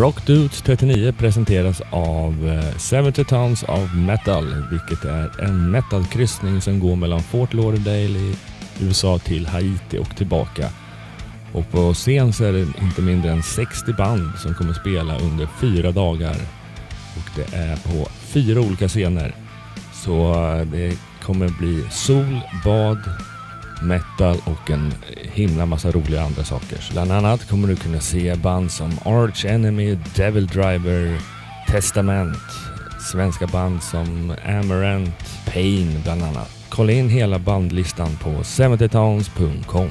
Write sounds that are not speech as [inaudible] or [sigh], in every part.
Rockdudes 39 presenteras av 70 eh, Tons of Metal, vilket är en metalkryssning som går mellan Fort Lauderdale i USA till Haiti och tillbaka. Och på scen så är det inte mindre än 60 band som kommer spela under fyra dagar. Och det är på fyra olika scener. Så eh, det kommer bli sol, bad, metal och en himla massa roliga andra saker. Bland annat kommer du kunna se band som Arch Enemy, Devil Driver, Testament, svenska band som Amarant, Pain bland annat. Kolla in hela bandlistan på 70towns.com.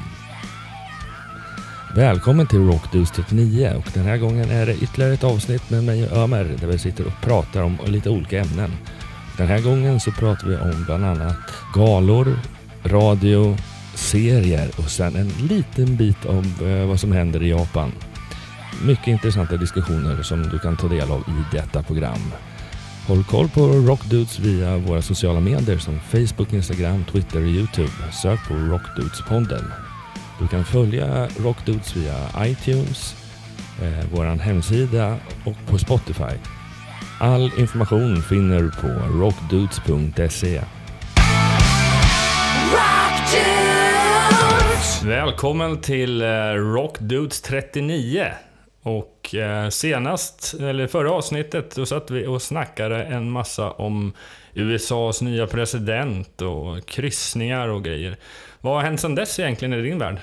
Välkommen till Rockdus 39 och den här gången är det ytterligare ett avsnitt med mig och Ömer där vi sitter och pratar om lite olika ämnen. Den här gången så pratar vi om bland annat galor, radio, serier och sen en liten bit om eh, vad som händer i Japan. Mycket intressanta diskussioner som du kan ta del av i detta program. Håll koll på Rockdudes via våra sociala medier som Facebook, Instagram, Twitter och Youtube. Sök på Rockdudespodden. Du kan följa Rockdudes via iTunes, eh, vår hemsida och på Spotify. All information finner du på rockdudes.se. Välkommen till eh, Rockdudes 39. Och eh, senast, eller förra avsnittet, då satt vi och snackade en massa om USAs nya president och kryssningar och grejer. Vad har hänt sedan dess egentligen i din värld?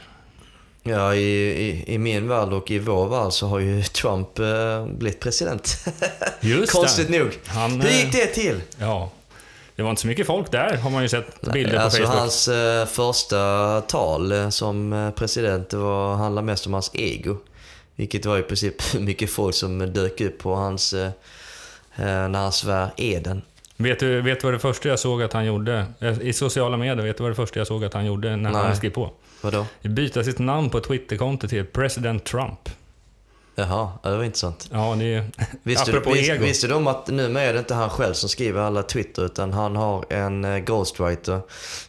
Ja, i, i, i, min värld och i vår värld så har ju Trump eh, blivit president. Just [laughs] Konstigt det. nog. Han, Hur eh, gick det till? Ja. Det var inte så mycket folk där har man ju sett bilder Nej, alltså på Facebook. Hans eh, första tal eh, som eh, president var, handlade mest om hans ego. Vilket var i princip [laughs] mycket folk som dök upp på hans, eh, eh, när han svär eden. Vet du, vet du vad det första jag såg att han gjorde? I sociala medier, vet du vad det första jag såg att han gjorde när Nej. han skrev på? Vadå? Byta sitt namn på Twitterkontot till President Trump. Jaha, det var intressant. Ja, ni... [laughs] visste, du, ego. Visste du om att numera är det inte han själv som skriver alla Twitter, utan han har en eh, ghostwriter,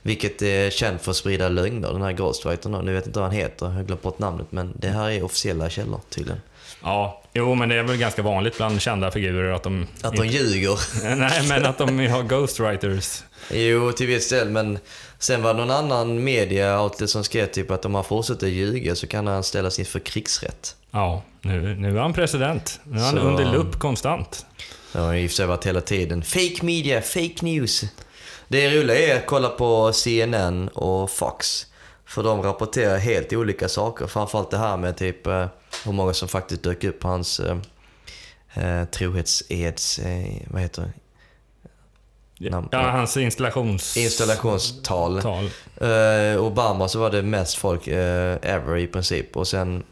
vilket är känd för att sprida lögner, den här ghostwritern. Nu vet inte vad han heter, jag har glömt bort namnet, men det här är officiella källor tydligen. Ja, jo men det är väl ganska vanligt bland kända figurer att de... Att de inte... ljuger? [laughs] Nej, men att de har ghostwriters. Jo, till viss del, men Sen var det någon annan media som skrev typ att om han fortsätter ljuga så kan han ställas inför krigsrätt. Ja, nu, nu är han president. Nu är han så, under lupp konstant. Det har han i och för sig varit hela tiden. Fake media, fake news. Det roliga är att kolla på CNN och Fox. För de rapporterar helt olika saker. Framförallt det här med typ eh, hur många som faktiskt dök upp på hans eh, eh trohetseds... Eh, vad heter det? namn. Ja, hans installations... installationstal. Tal. Eh, Obama så var det mest folk eh, ever i princip. Och sen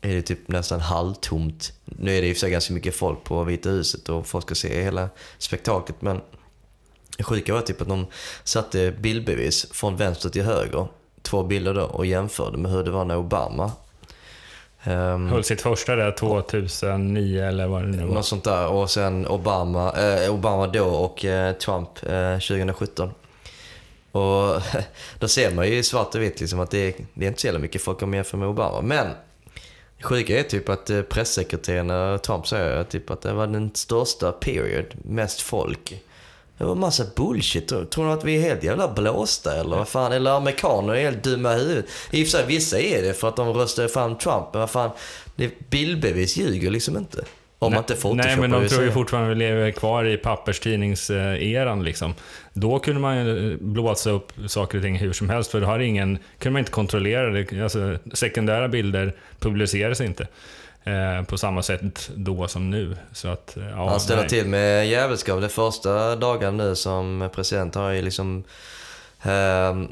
är det typ nästan halvtomt. Nu är det i och för sig ganska mycket folk på Vita huset och folk ska se hela spektaklet. Men det sjuka var typ att de satte bildbevis från vänster till höger. Två bilder då och jämförde med hur det var när Obama Um, Höll sitt första där 2009 eller vad det nu var. Något sånt där. Och sen Obama, eh, Obama då och eh, Trump eh, 2017. Och [laughs] då ser man ju svart och vitt liksom att det är, det är inte så jävla mycket folk om jämför med Obama. Men det sjuka är typ att eh, pressekreteraren och eh, Trump säger typ att det var den största period, mest folk det var massa bullshit. Tror, tror de att vi är helt jävla blåsta eller vad fan? Eller amerikaner är helt dumma i huvudet. I och för sig, vissa är det för att de röstade fram Trump. Men vad fan, bildbevis ljuger liksom inte. Om nej, man inte Photoshopar Nej, men de tror ju fortfarande vi lever kvar i papperstidningseran. Liksom. Då kunde man ju eh, blåsa upp saker och ting hur som helst, för då har ingen, kunde man inte kontrollera det. Alltså, sekundära bilder publiceras inte. Eh, på samma sätt då som nu. Så att, eh, ja, Han ställer nej. till med jävelskap. De första dagen nu som president har ju liksom eh,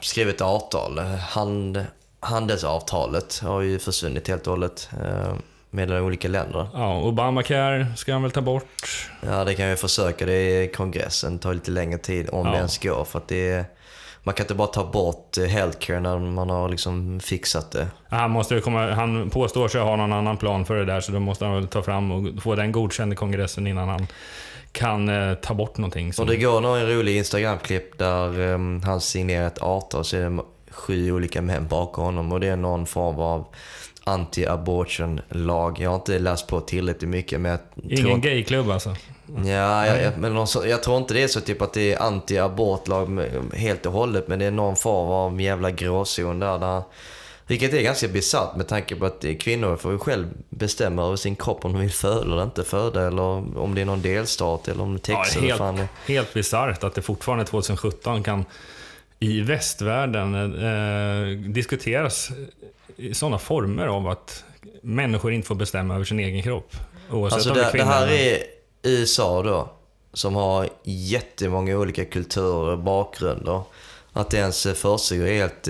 skrivit avtal. Hand, handelsavtalet har ju försvunnit helt och hållet. Eh, mellan olika länder. Ja, Obamacare ska han väl ta bort? Ja, det kan jag försöka. Det är kongressen. Det tar lite längre tid, om ja. det ens går. För att det är, man kan inte bara ta bort eh, healthcare när man har liksom fixat det. Han, måste komma, han påstår sig ha någon annan plan för det där, så då måste han väl ta fram och få den godkänd i kongressen innan han kan eh, ta bort någonting. Som... Och det går någon rolig Instagram-klipp där eh, han signerar ett avtal, och så är det sju olika män bakom honom och det är någon form av anti-abortion-lag. Jag har inte läst på tillräckligt mycket. Men jag Ingen tror... gayklubb alltså? Ja, jag, jag, men någon, jag tror inte det är så typ att det är anti-abortlag helt och hållet, men det är någon form av jävla gråzon där. där vilket är ganska bisarrt med tanke på att kvinnor får ju själv bestämma över sin kropp om de vill föda eller inte föda eller om det är någon delstat eller om det är Texas. Ja, helt, fan. helt bisarrt att det fortfarande 2017 kan i västvärlden eh, diskuteras i sådana former av att människor inte får bestämma över sin egen kropp. Oavsett alltså om det, är det här är USA då, som har jättemånga olika kulturer och bakgrunder. Att det ens försiggår är helt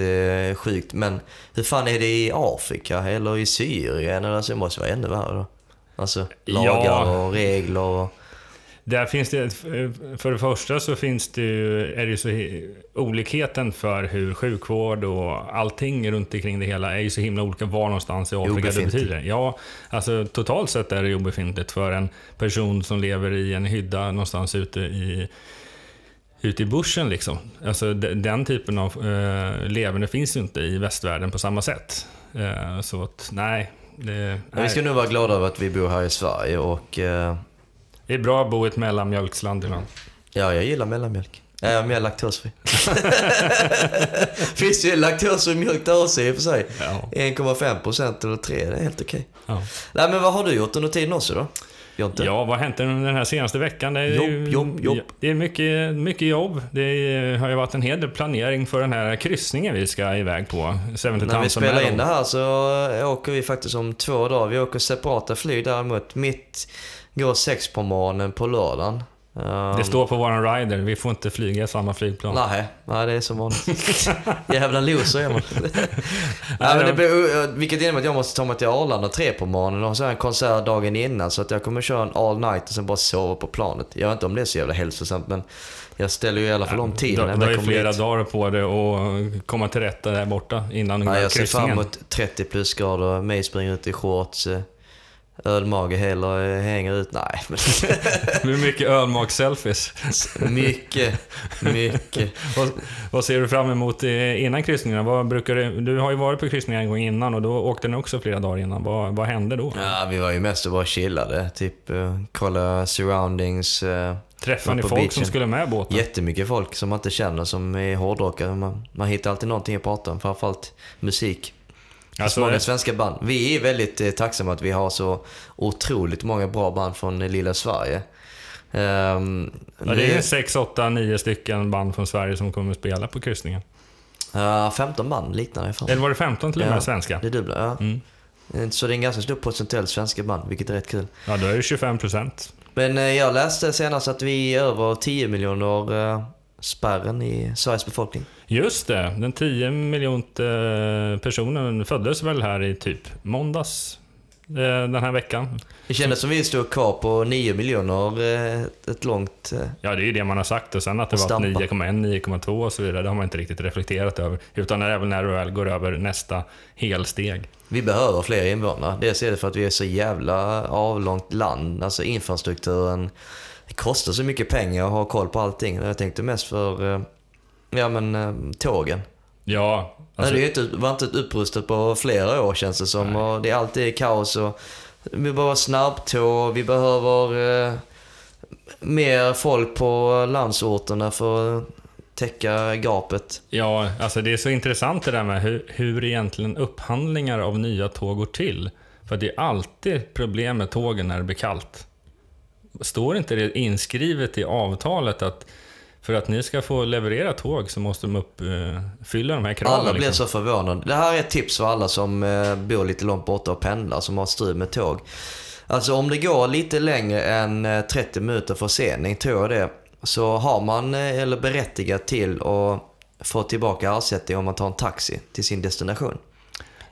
eh, sjukt. Men hur fan är det i Afrika eller i Syrien? Alltså, det måste vara ännu värre då. Alltså lagar ja. och regler och... Där finns det, för det första så finns det ju, är det så, olikheten för hur sjukvård och allting runt omkring det hela är ju så himla olika var någonstans i Afrika det betyder. Ja, alltså totalt sett är det obefintligt för en person som lever i en hydda någonstans ute i ute i bussen liksom. Alltså den typen av eh, leverne finns ju inte i västvärlden på samma sätt. Eh, så att, nej. Det, nej. Vi ska nu vara glada över att vi bor här i Sverige och eh det är bra att bo i ett mellanmjölksland ibland. Ja, jag gillar mellanmjölk. Ja, äh, jag är mer laktosfri. [laughs] [laughs] Finns ju laktosfri mjölk där också i och för sig. Ja. 1,5% eller 3, det är helt okej. Okay. Ja. Nej, men vad har du gjort under tiden också då? Jonte? Ja, vad har hänt den här senaste veckan? Det är, jobb, jobb, jobb. Det är mycket, mycket jobb. Det är, har ju varit en hel del planering för den här kryssningen vi ska iväg på. 70 När vi spelar in det här så åker vi faktiskt om två dagar. Vi åker separata flyg däremot. Mitt går sex på morgonen på lördagen. det ehm. står på våran rider, vi får inte flyga i samma flygplan. Nej, nej det är som vanligt. [laughs] Jävla loser är man. [laughs] [laughs] nej, men det blir, vilket innebär att jag måste ta mig till Arlanda tre på morgonen och så har en konsert dagen innan. Så att jag kommer köra en all night och sen bara sova på planet. Jag vet inte om det är så jävla hälsosamt men jag ställer ju i alla fall om tiden. när jag Ja, du har ju flera hit. dagar på dig att komma till rätta där borta innan Nej, Jag ser fram emot 30 plus grader, mig springer ut i shorts. Eh, ölmage heller eh, hänger ut. Nej. [laughs] Men... det [laughs] blir mycket ölmag-selfies. mycket, mycket. [laughs] vad, vad, ser du fram emot eh, innan kryssningarna? Vad brukar du, du har ju varit på kryssningar en gång innan och då åkte ni också flera dagar innan. Vad, vad hände då? Ja, vi var ju mest och bara chillade. Typ eh, kolla surroundings. Träffade ni folk beachen. som skulle med båten? Jättemycket folk som man inte känner som är hårdrockare. Man, man hittar alltid någonting att prata om, framförallt musik. Alltså, många svenska band. Vi är väldigt eh, tacksamma att vi har så otroligt många bra band från eh, lilla Sverige. Um, ja, det är 6, 8, 9 stycken band från Sverige som kommer att spela på kryssningen. Uh, 15 band liknande. Fan. Eller var det 15 till och med ja, svenska? Det dubbla, ja. Mm. mm. Så det är en ganska stor procentuell svenska band, vilket är rätt kul. Ja, då är det 25 procent. Men eh, jag läste senast att vi är över 10 miljoner eh, spärren i Sveriges befolkning. Just det, den 10 miljonte eh, personen föddes väl här i typ måndags eh, den här veckan. Det kändes som vi stod kvar på 9 miljoner eh, ett långt... Ja, det är ju det man har sagt och sen att det var 9,1, 9,2 och så vidare, det har man inte riktigt reflekterat över. Utan även när det väl går över nästa helsteg. Vi behöver fler invånare. Dels är det för att vi är så jävla avlångt land, alltså infrastrukturen kostar så mycket pengar och ha koll på allting. Jag tänkte mest för, eh, ja men eh, tågen. Ja. Alltså... Nej, det var inte upprustat på flera år känns det som. Och det är alltid kaos och vi behöver snabbtåg, vi behöver eh, mer folk på landsorterna för att täcka gapet. Ja, alltså det är så intressant det där med hur, hur egentligen upphandlingar av nya tåg går till. För det är alltid problem med tågen när det blir kallt. Står inte det inskrivet i avtalet att för att ni ska få leverera tåg så måste de uppfylla eh, de här kraven. Alla blir liksom. så förvånade. Det här är ett tips för alla som eh, bor lite långt borta och pendlar, som har strul med tåg. Alltså om det går lite längre än 30 eh, minuter försening, tror jag det, så har man eller berättigat till att få tillbaka ersättning om man tar en taxi till sin destination.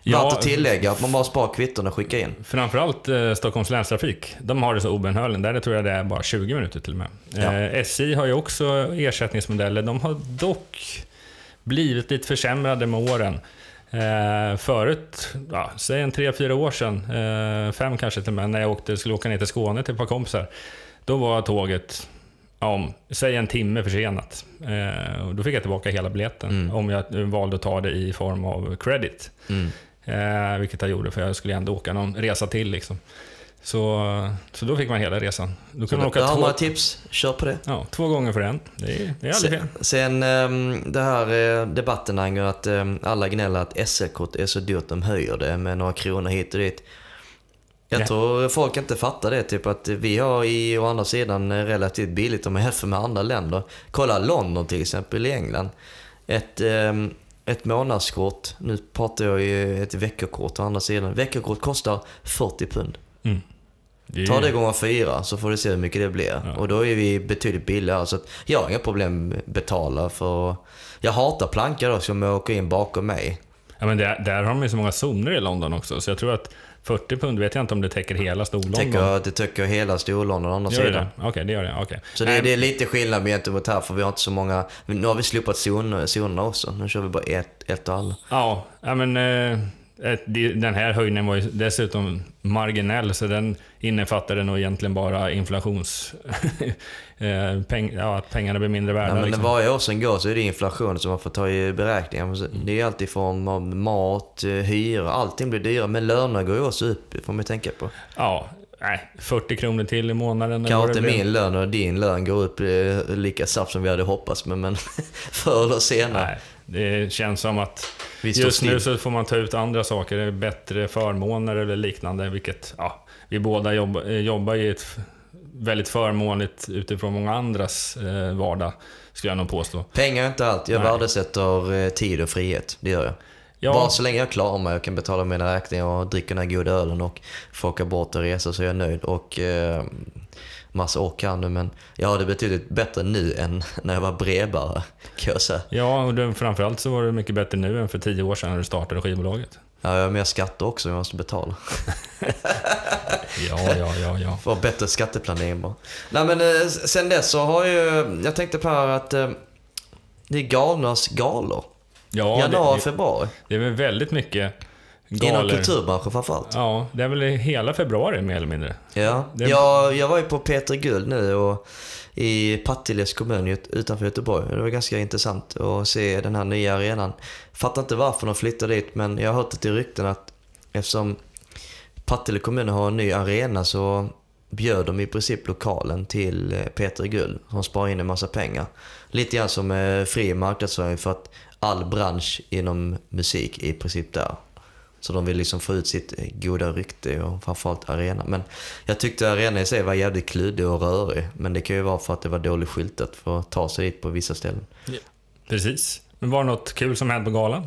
Ja, Värt att alltså- tillägga att man bara sparar kvitton och skickar in. Framförallt eh, Stockholms länstrafik. De har det så obenhörligen. Där tror jag det är bara 20 minuter till och med. Ja. Eh, SJ har ju också ersättningsmodeller. De har dock blivit lite försämrade med åren. Eh, förut, ja, säg en tre, fyra år sedan, eh, fem kanske till och med, när jag åkte, skulle åka ner till Skåne till ett par kompisar. Då var tåget om, säg en timme försenat. Eh, och då fick jag tillbaka hela biljetten mm. om jag valde att ta det i form av credit. Mm. Eh, vilket jag gjorde, för jag skulle ändå åka någon resa till. Liksom. Så, så då fick man hela resan. Då kunde man åka två... några tips, kör på det. Ja, två gånger för en. Det är, det är aldrig fel. Sen ehm, det här eh, debatten angående att ehm, alla gnäller att SL-kort är så dyrt, de höjer det med några kronor hit och dit. Jag Nej. tror folk inte fattar det. Typ att vi har i, å andra sidan eh, relativt billigt om man jämför med andra länder. Kolla London till exempel i England. Ett ehm, ett månadskort. Nu pratar jag ju ett veckokort å andra sidan. Veckokort kostar 40 pund. Mm. Det... Ta det gånger fyra så får du se hur mycket det blir. Ja. Och då är vi betydligt billigare. Så jag har inga problem att betala för... Jag hatar plankar då som åker in bakom mig. Ja, men där, där har de ju så många zoner i London också. Så jag tror att 40 pund vet jag inte om det täcker hela Storlondon. Täcker, det täcker hela Storlondon å andra gör sidan. Okej, okay, det gör det. Okay. Så det, det, är lite skillnad gentemot här, för vi har inte så många... Nu har vi slopat zonerna också. Nu kör vi bara ett, ett och alla. Ja, men eh, Eh, den här höjningen var ju dessutom marginell, så den innefattade nog egentligen bara inflations... [laughs] Eh, peng, ja, att pengarna blir mindre värda. Ja, men liksom. Varje år som går så är det inflation som man får ta i beräkningen. Alltså, mm. Det är allt i form av mat, eh, hyra, allting blir dyrare. Men löner går ju också upp, får man tänka på. Ja, nej, 40 kronor till i månaden. Kanske inte min lön och din lön går upp lika snabbt som vi hade hoppats, men, men [laughs] förr eller senare. Nej. Det känns som att just nu så får man ta ut andra saker, bättre förmåner eller liknande, vilket ja, vi båda jobba, eh, jobbar i ett väldigt förmånligt utifrån många andras eh, vardag, skulle jag nog påstå. Pengar är inte allt. Jag Nej. värdesätter eh, tid och frihet. Det gör jag. Ja. Bara så länge jag klarar mig och kan betala mina räkningar och dricka den här goda ölen och få åka bort och resa så är jag nöjd. Och, eh, massa ork här nu, men jag har det betydligt bättre nu än [laughs] när jag var brevbärare, kan jag säga. Ja, och framförallt så var det mycket bättre nu än för tio år sedan när du startade skivbolaget. Ja, jag har mer skatter också, jag måste betala. [laughs] ja, ja, ja, ja. [laughs] För bättre skatteplanering bara. Nej, men eh, sen dess så har ju, jag tänkte på här att eh, det är galnas galor. Ja, Januari, det, det, februari. Det är väl väldigt mycket Inom kulturbranschen framförallt. Ja, det är väl hela februari mer eller mindre. Ja, är... jag, jag var ju på Peter Guld nu och i Pattiles kommun utanför Göteborg. Det var ganska intressant att se den här nya arenan. Fattar inte varför de flyttade dit, men jag har hört det i rykten att eftersom Partille kommun har en ny arena så bjöd de i princip lokalen till eh, Peter Guld. som sparar in en massa pengar. Lite grann som eh, fri marknadsföring för att all bransch inom musik är i princip där. Så de vill liksom få ut sitt eh, goda rykte och framförallt arena. Men jag tyckte arenan i sig var jävligt kludig och rörig. Men det kan ju vara för att det var dåligt skyltat för att ta sig dit på vissa ställen. Ja, precis. Men var det något kul som hände på galan?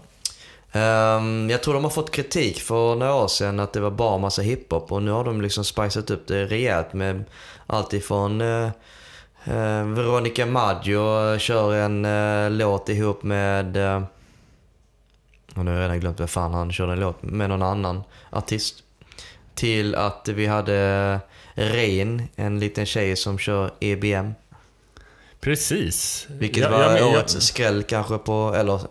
Um, jag tror de har fått kritik för några år sedan att det var bara massa hiphop och nu har de liksom spicat upp det rejält med allt ifrån uh, Veronica Maggio kör en uh, låt ihop med och nu har jag redan glömt vem fan han körde en låt med någon annan artist. Till att vi hade Rein, en liten tjej som kör EBM. Precis. Vilket ja, var ja, men, årets jag... skräll kanske på, eller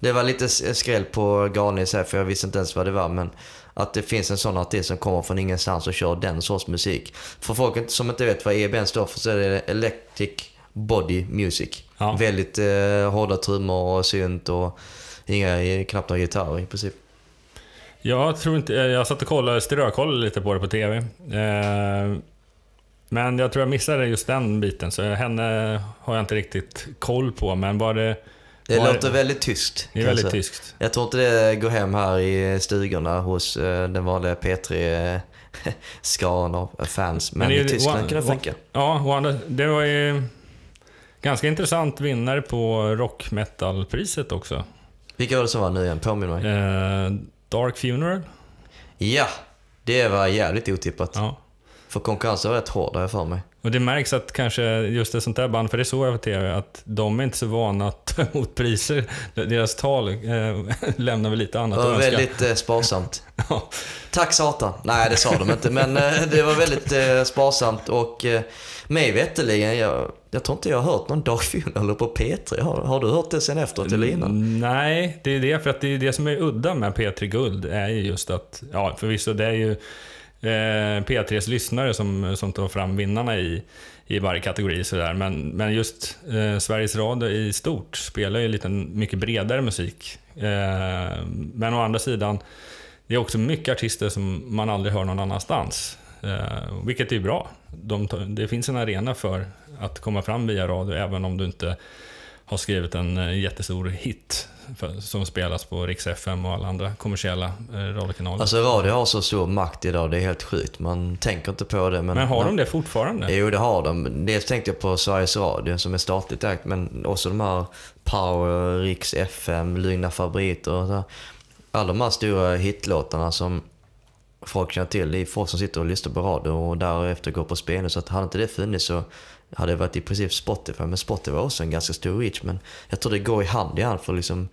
det var lite skräll på Garnis här för jag visste inte ens vad det var. Men att det finns en sån artist som kommer från ingenstans och kör den sorts musik. För folk som inte vet vad EBM står för så är det Electric Body Music. Ja. Väldigt eh, hårda trummor och synt och inga, knappt någon gitarr i princip. Jag tror inte, eh, jag satt och kollade, strökollade lite på det på TV. Eh, men jag tror jag missade just den biten, så henne har jag inte riktigt koll på. Men var det... Det var, låter väldigt tyst. Det är väldigt tyst. Jag tror inte det går hem här i stugorna hos eh, den vanliga P3 eh, [laughs] skaran fans. Men, men i Tyskland kan det funka. Ja, det var ju ganska intressant vinnare på rock metal-priset också. Vilka var det som var nu igen? Påminn mig. Uh, Dark Funeral. Ja, det var jävligt otippat. Ja. För konkurrensen var rätt hård, har jag för mig. Och det märks att kanske just ett sånt där band, för det är så jag på TV, att de är inte så vana att ta emot priser. Deras tal eh, lämnar väl lite annat Det var väldigt eh, sparsamt. [laughs] ja. Tack Satan. Nej, det sa de inte, men eh, det var väldigt eh, sparsamt och eh, mig veterligen, jag, jag tror inte jag har hört någon Dag eller på P3. Har, har, du hört det sen efteråt eller innan? Mm, nej, det är det, för att det är det som är udda med P3 Guld, är ju just att, ja förvisso, det är ju Eh, P3s lyssnare som, som tar fram vinnarna i, i varje kategori. Så där. Men, men just eh, Sveriges Radio i stort spelar ju lite mycket bredare musik. Eh, men å andra sidan, det är också mycket artister som man aldrig hör någon annanstans. Eh, vilket är bra. De, det finns en arena för att komma fram via radio, även om du inte har skrivit en eh, jättestor hit för, som spelas på Rix FM och alla andra kommersiella eh, radiokanaler. Alltså radio har så stor makt idag, det är helt sjukt. Man tänker inte på det. Men, men har de det fortfarande? Jo, det har de. Dels tänkte jag på Sveriges Radio som är statligt ägt, men också de här Power, Rix FM, Lugna Fabriker och så. Alla de här stora hitlåtarna som folk känner till, det är folk som sitter och lyssnar på radio och därefter går på spelning. Så att hade inte det funnits så det hade varit i princip Spotify, men Spotify var också en ganska stor reach. Men jag tror det går i hand i hand för att liksom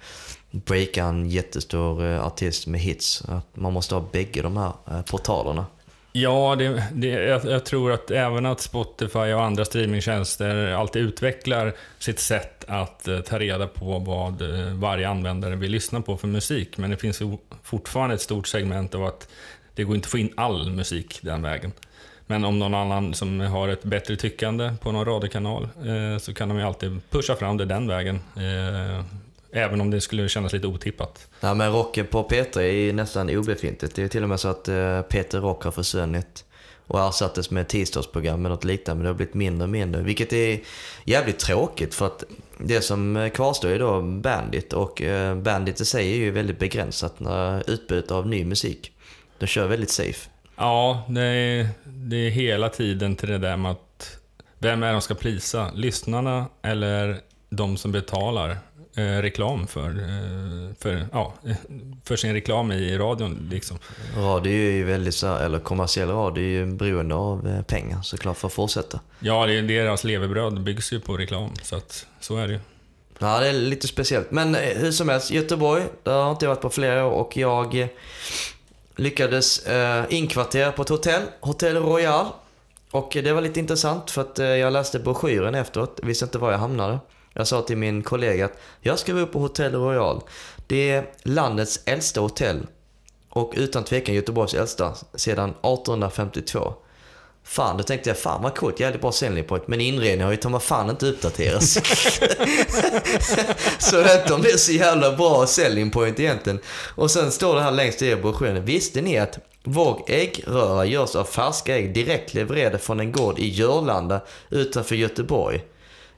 breaka en jättestor eh, artist med hits. Att man måste ha bägge de här eh, portalerna. Ja, det, det, jag, jag, tror att även att Spotify och andra streamingtjänster alltid utvecklar sitt sätt att eh, ta reda på vad eh, varje användare vill lyssna på för musik. Men det finns fortfarande ett stort segment av att det går inte att få in all musik den vägen. Men om någon annan som har ett bättre tyckande på någon radiokanal eh, så kan de ju alltid pusha fram det den vägen. Eh, även om det skulle kännas lite otippat. Ja, men rocken på P3 är nästan obefintligt. Det är till och med så att eh, Peter Rock har försvunnit och ersattes med tisdagsprogram eller något liknande. Men det har blivit mindre och mindre. Vilket är jävligt tråkigt för att det som eh, kvarstår är då Bandit och eh, Bandit i sig är ju väldigt begränsat när utbudet av ny musik. De kör väldigt safe. Ja, det är, det är hela tiden till det där med att vem är de ska plisa? Lyssnarna eller de som betalar eh, reklam för, eh, för, ja, för sin reklam i radion. Liksom. Radio är ju väldigt så eller kommersiell radio är ju beroende av eh, pengar såklart för att fortsätta. Ja, det är deras levebröd byggs ju på reklam, så att, så är det ju. Ja, det är lite speciellt. Men eh, hur som helst, Göteborg, där har jag inte varit på flera år och jag eh, lyckades eh, inkvartera på ett hotell, Hotel Royal. Och eh, det var lite intressant för att eh, jag läste broschyren efteråt, visste inte var jag hamnade. Jag sa till min kollega att jag ska vara på Hotel Royal. Det är landets äldsta hotell och utan tvekan Göteborgs äldsta sedan 1852. Fan, då tänkte jag fan vad coolt, jävligt bra säljning på Men inredningen har ju ta fan inte uppdaterats. [laughs] så jag vet inte om det är så jävla bra selling point egentligen. Och sen står det här längst ner i broschyren. Visste ni att vår äggröra görs av färska ägg direkt levererade från en gård i Jörlanda utanför Göteborg?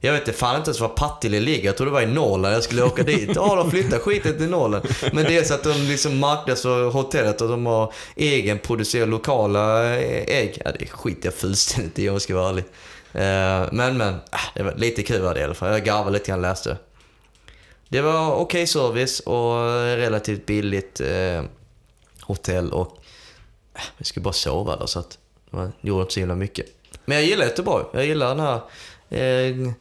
Jag vet fan inte ens var Partille ligger. Jag trodde det var i Norrland jag skulle åka dit. Ja, de flyttar skiten till Norrland. Men det är så att de liksom marknadsför hotellet och de har egenproducerade lokala eh, ägg. Ja, det skiter jag fullständigt i om jag ska vara ärlig. Eh, men, men. Ah, det var lite kul var det i alla fall. Jag garvade lite grann läste. Det var okej okay service och relativt billigt eh, hotell och vi ah, skulle bara sova där så att man gjorde inte så himla mycket. Men jag gillar Göteborg. Jag gillar den här eh,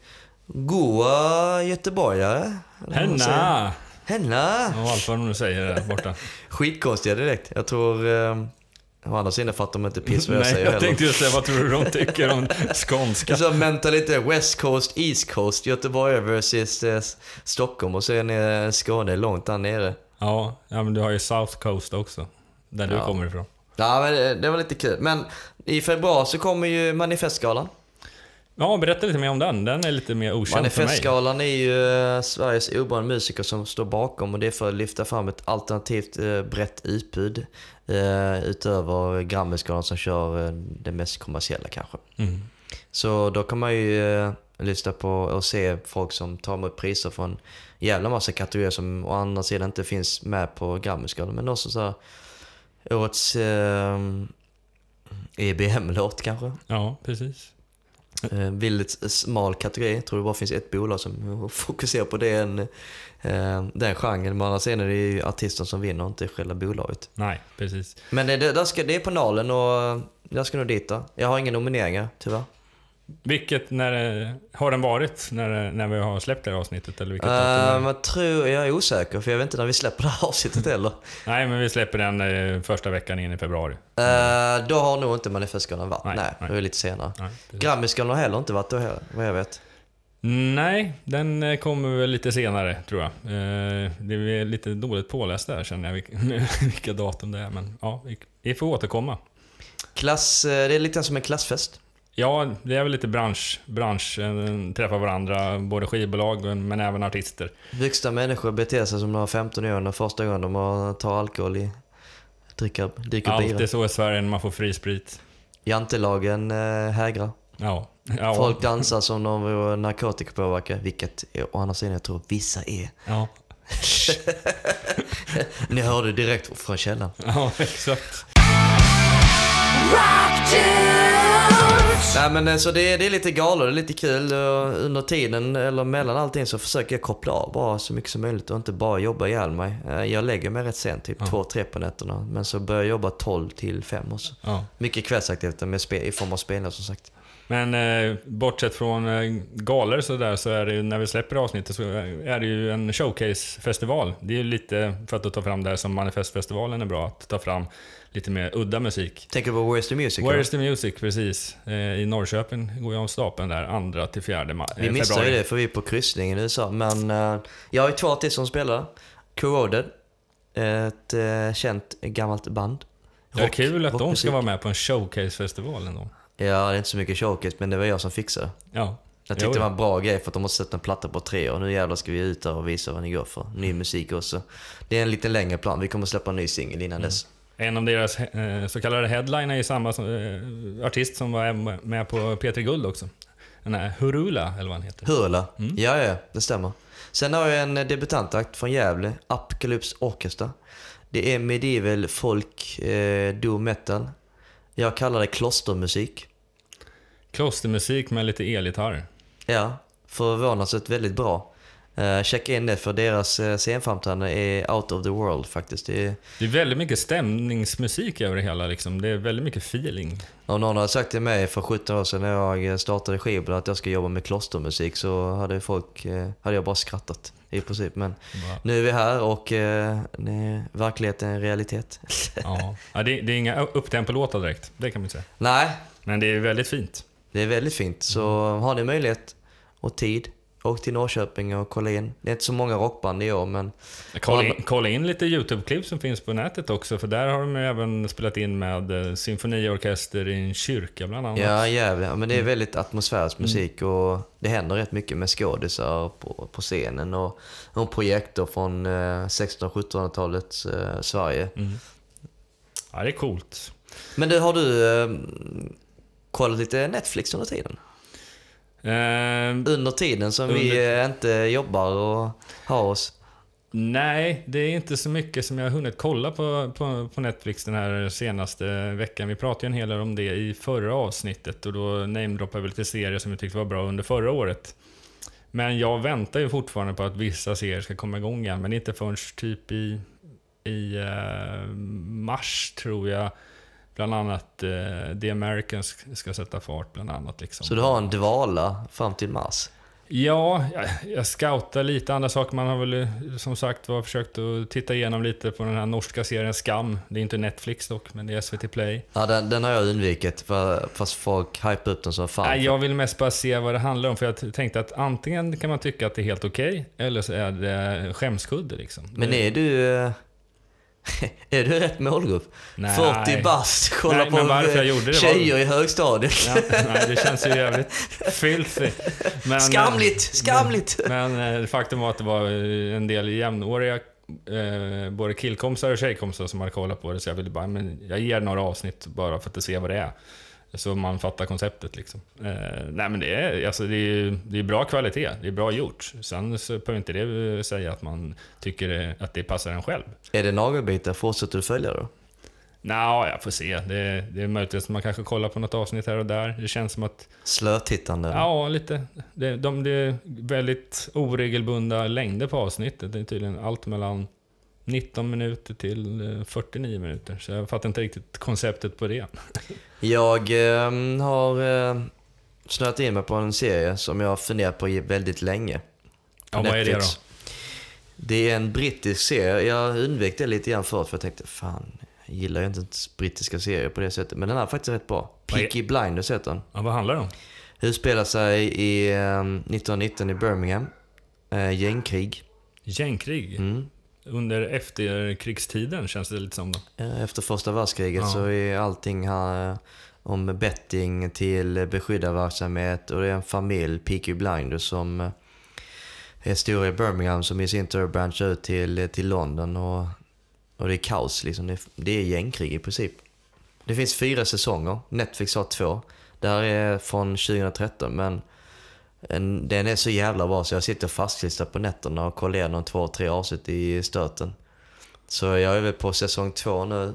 goa göteborgare. Henna! Henna! Ja, allt vad de nu säger där borta. [laughs] Skitkonstiga direkt. Jag tror... Eh, Å andra sidan fattar de inte piss vad jag [laughs] Nej, säger jag tänkte just säga, vad tror du de [laughs] tycker om skånska? Så lite West Coast, East Coast, Göteborg versus eh, Stockholm och sen är eh, Skåne långt där nere. Ja, ja, men du har ju South Coast också. Där ja. du kommer ifrån. Ja, men eh, det var lite kul. Men i februari så kommer ju Manifestgalan. Ja, berätta lite mer om den. Den är lite mer okänd för mig. Manifestskalan är ju eh, Sveriges oberoende musiker som står bakom och det är för att lyfta fram ett alternativt eh, brett utbud eh, utöver Grammisgalan som kör det mest kommersiella kanske. Mm. Så då kan man ju lyssna på och se folk som tar emot priser från jävla massa kategorier som å andra sidan inte finns med på Grammisgalan. Men också så här, årets eh, EBM-låt kanske. Ja, precis. En eh, väldigt smal kategori. Jag tror det bara finns ett bolag som [laughs] fokuserar på den, eh, den genren. Men annars är det ju artisten som vinner, inte själva bolaget. Nej, precis. Men det, det, det är på nalen och jag eh, ska nog dit. Då. Jag har inga nomineringar tyvärr. Vilket, när, har den varit när, när vi har släppt det här avsnittet? Eller vilket uh, eh, man tror, jag är osäker för jag vet inte när vi släpper det här avsnittet heller. nej, men vi släpper den eh, första veckan in i februari. Uh, då har nog inte Manifestgalan varit. Nej, nej, nej, det är lite senare. Grammisgalan har heller inte varit då, vad jag vet. Nej, den kommer väl lite senare tror jag. Det är lite dåligt påläst där känner jag, [laughs] vilka datum det är. Men ja, vi får återkomma. Klass, det är lite som en klassfest. Ja, det är väl lite bransch, bransch träffa varandra, både skivbolag men även artister. Vuxna människor beter sig som de har 15 år när första gången de tar alkohol i, dricker, dricker Allt bira. Alltid så i Sverige när man får fri sprit. Jantelagen eh, hägrar. Ja. ja. Folk dansar som de var narkotikapåverkade, vilket å andra sidan jag tror vissa är. Ja. [laughs] Ni hörde direkt från källan. Ja, exakt. Nej men eh, så det, det är lite galor, det är lite kul. Eh, under tiden eh, eller mellan allting så försöker jag koppla av bara så mycket som möjligt och inte bara jobba ihjäl mig. Jag lägger mig rätt sent, typ 2-3 ja. på nätterna. Men så börjar jag jobba 12 till 5 också. Ja. Mycket kvällsaktiviteter med spel, i form av spelningar som sagt. Men eh, bortsett från eh, galor så där så är det ju, när vi släpper avsnittet så är det ju en showcase-festival. Det är ju lite för att ta fram det här som manifestfestivalen är bra att ta fram lite mer udda musik. Tänker du på Where's the Music? Where's the Music, precis. Eh, I Norrköping går jag av stapeln där, 2 till fjärde maj. Vi eh, missar ju det för vi är på kryssningen i USA. Men eh, jag har ju två till som spelar. Corroded, ett känt gammalt band. Rock, det är kul att de ska vara med på en showcase-festival ändå. Ja, det är inte så mycket showcase, men det var jag som fixade. Ja. Jag tyckte jo. det var en bra grej för att de har sett en platta på tre år. Nu jävlar ska vi ut och visa vad ni går för. Ny mm. musik också. Det är en lite längre plan. Vi kommer släppa en ny singel innan mm. dess. En av deras eh, så kallade headline är ju samma som, eh, artist som var med på p Guld också. Den här Hurula, eller vad han heter. Hurula, mm. ja, ja, det stämmer. Sen har jag en debutantakt från Gävle, Apocalypse Orchestra. Det är medieval folk, eh, doom metal. Jag kallar det klostermusik. Klostermusik med lite elgitarr. Ja, förvånansvärt väldigt bra. Eh, checka in det för deras eh, scenframträdande är out of the world faktiskt. Det är, det är väldigt mycket stämningsmusik över det hela. Liksom. Det är väldigt mycket feeling. Om någon hade sagt till mig för 17 år sedan när jag eh, startade skivbolaget att jag ska jobba med klostermusik så hade, folk, hade jag bara skrattat i princip. Men Va? nu är vi här och uh, verkligheten är en realitet. [laughs] ja. ja det, är, det, är inga upptempolåtar direkt, det kan man inte säga. Nej. Men det är väldigt fint. Det är väldigt fint. Så mm. har ni möjlighet och tid Åk till Norrköping och kolla in. Det är inte så många rockband i år, men... Kolla in, kolla in lite YouTube-klipp som finns på nätet också, för där har de ju även spelat in med eh, symfoniorkester i en kyrka bland annat. Ja, jävlar. men det är mm. väldigt atmosfärisk mm. musik och det händer rätt mycket med skådisar på, på scenen och, och projektor från 1600-1700-talets eh, eh, Sverige. Mm. Ja, det är coolt. Men du, har du eh, kollat lite Netflix under tiden? Ehm, under tiden som under... vi eh, inte jobbar och har oss? Nej, det är inte så mycket som jag har hunnit kolla på, på, på Netflix den här senaste veckan. Vi pratade ju en hel del om det i förra avsnittet och då namedroppade vi lite serier som vi tyckte var bra under förra året. Men jag väntar ju fortfarande på att vissa serier ska komma igång igen, men inte förrän typ i, i eh, mars tror jag Bland annat eh, The Americans ska sätta fart bland annat. Liksom. Så du har en dvala fram till mars? Ja, jag, jag scoutar lite andra saker. Man har väl eh, som sagt var försökt att titta igenom lite på den här norska serien Skam. Det är inte Netflix dock, men det är SVT Play. Ja, den, den har jag undvikit, fast folk hypar upp den så fan. Nej, jag vill mest bara se vad det handlar om, för jag tänkte att antingen kan man tycka att det är helt okej, okay, eller så är det skämskudde liksom. Men är du... Eh, [laughs] Är du rätt målgrupp? Nej. 40 bast, kolla på men eh, det tjejer var... i högstadiet. Ja, det känns ju jävligt [laughs] filthy. Men, skamligt, eh, skamligt! Men, men eh, faktum var att det var en del jämnåriga, eh, både killkompisar och tjejkompisar som hade kollat på det, så jag ville bara, men jag ger några avsnitt bara för att se vad det är. Så man fattar konceptet. Liksom. Eh, nej, men det, är, alltså, det, är, det är bra kvalitet, det är bra gjort. Sen så behöver inte det säga att man tycker att det passar en själv. Är det nagelbitar? Fortsätter du följa då? Nja, jag får se. Det, det är möjligt att man kanske kollar på något avsnitt här och där. Det känns som att... Slötittande? Ja, lite. Det, de, det är väldigt oregelbundna längder på avsnittet. Det är tydligen allt mellan 19 minuter till 49 eh, minuter. Så jag fattar inte riktigt konceptet på det. jag eh, har eh, snöat in mig på en serie som jag har funderat på väldigt länge. Ja, vad är det då? Det är en brittisk serie. Jag undvek det lite grann förut för jag tänkte, fan, jag gillar ju inte brittiska serier på det sättet. Men den här är faktiskt rätt bra. Peaky Blinders heter den. Ja, vad handlar det om? Det spelar sig i eh, 1919 i Birmingham. Eh, gängkrig. Gängkrig? Mm under efterkrigstiden känns det lite som. Då. Eh, efter första världskriget ja. så är allting här eh, om betting till beskyddarverksamhet och det är en familj, Peaky Blinders, som eh, är stora i Birmingham som i sin tur branchar ut till, till London och, och det är kaos liksom. Det, det är gängkrig i princip. Det finns fyra säsonger, Netflix har två. Det här är från 2013 men den är så jävla bra så jag sitter fastklistrad på nätterna och kollar igenom två, tre avsnitt i stöten. Så jag är väl på säsong två nu.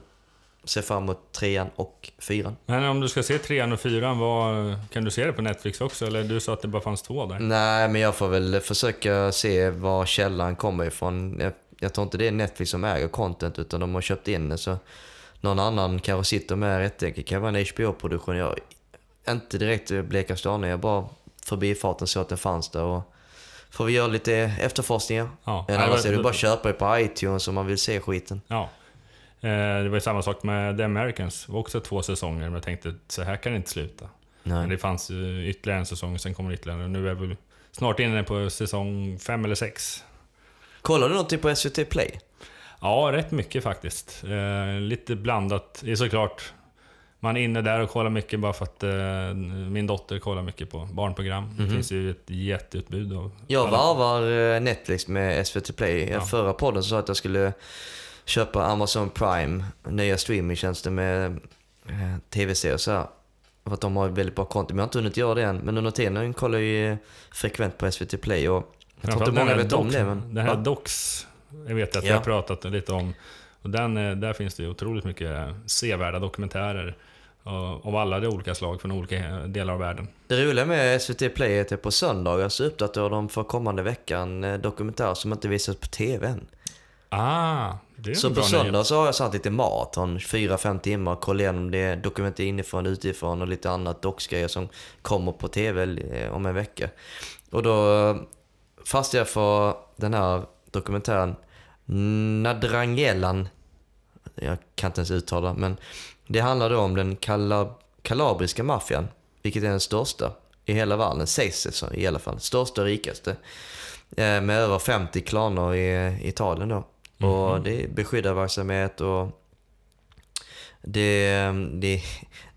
Ser fram emot trean och fyran. Men om du ska se trean och fyran, vad, kan du se det på Netflix också? Eller du sa att det bara fanns två där? Nej, men jag får väl försöka se var källan kommer ifrån. Jag, jag tror inte det är Netflix som äger content, utan de har köpt in det. Så någon annan kanske sitter med rättigheter. Det kan vara en HBO-produktion. Jag inte direkt bleka stående. Jag bara förbifarten så att den fanns där. Och får vi göra lite efterforskningar. Ja. Eller annars är det bara att köpa det på iTunes om man vill se skiten. Ja. Eh, det var ju samma sak med The Americans. Det var också två säsonger, men jag tänkte så här kan det inte sluta. Nej. Men det fanns ytterligare en säsong, och sen kommer ytterligare en. Nu är vi snart inne på säsong fem eller sex. Kollar du någonting på SVT Play? Ja, rätt mycket faktiskt. Eh, lite blandat. Det är såklart man är inne där och kollar mycket bara för att eh, min dotter kollar mycket på barnprogram. Mm -hmm. Det mhm. finns ju ett jätteutbud av... Jag varvar eh, Netflix med SVT Play. Ja. Förra podden så sa jag att jag skulle köpa Amazon Prime, nya streamingtjänster med eh, tv-serier och så här. För att de har väldigt bra konton, Men jag har inte hunnit göra det än. Men under tiden kollar jag ju frekvent på SVT Play och jag tror inte många vet dox, om det. Men, den här va? Dox, jag vet att ja. jag har pratat lite om. Och den, eh, där finns det otroligt mycket sevärda dokumentärer Eh, av alla de olika slag från olika eh, delar av världen. Det roliga med SVT Play är att det på söndagar så uppdaterar de för kommande veckan eh, dokumentär som inte visas på TV än. Ah, det är så på söndag så har jag satt lite maraton, 4-5 timmar, kollat igenom det, dokumenterat inifrån, utifrån och lite annat docksgrejer som kommer på TV om en vecka. Och då fastnade jag för den här dokumentären Nadrangelan. Jag kan inte ens uttala, men det handlar då om den kalab kalabriska maffian, vilket är den största i hela världen, sägs det så, i alla fall. Största och rikaste. Eh, med över 50 klaner i, Italien då. Mm. Och mhm. det är beskyddarverksamhet och det, det,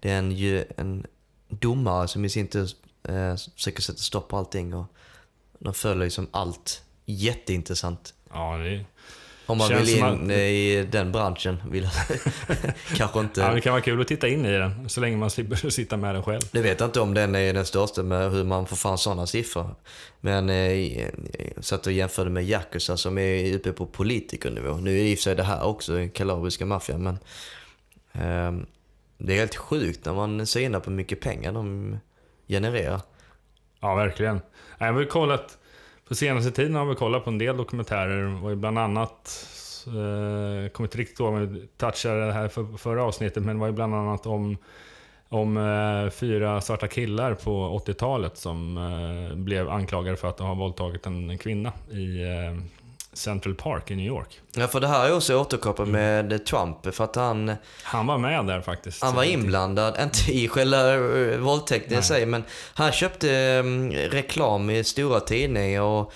det är en, en domare som i sin tur eh, försöker sätta stopp på allting. Och de följer liksom allt. Jätteintressant. Ja, det är om man Känns vill in man... i den branschen. Vill... [laughs] Kanske inte... Ja, det kan vara kul att titta in i den, så länge man slipper [laughs] sitta med den själv. Det vet jag inte om den är den största med hur man får fram sådana siffror. Men eh, jag satt och jämförde med Yakuza som är uppe på politikernivå. Nu är i och för sig det här också, kalabriska maffian, men... Eh, det är helt sjukt när man ser in på hur mycket pengar de genererar. Ja, verkligen. Jag har kollat på senaste tiden har vi kollat på en del dokumentärer och bland annat, eh, kommer inte riktigt ihåg om vi touchade det här för, förra avsnittet, men det var ju bland annat om om eh, fyra svarta killar på 80-talet som eh, blev anklagade för att ha våldtagit en kvinna i, eh, Central Park i New York. Ja, för det här är också återkopplat mm. med Trump. För att han... Han var med där faktiskt. Han var inblandad, mm. [laughs] inte i själva eh, våldtäkten i sig, men han köpte mm, reklam i stora tidningar och,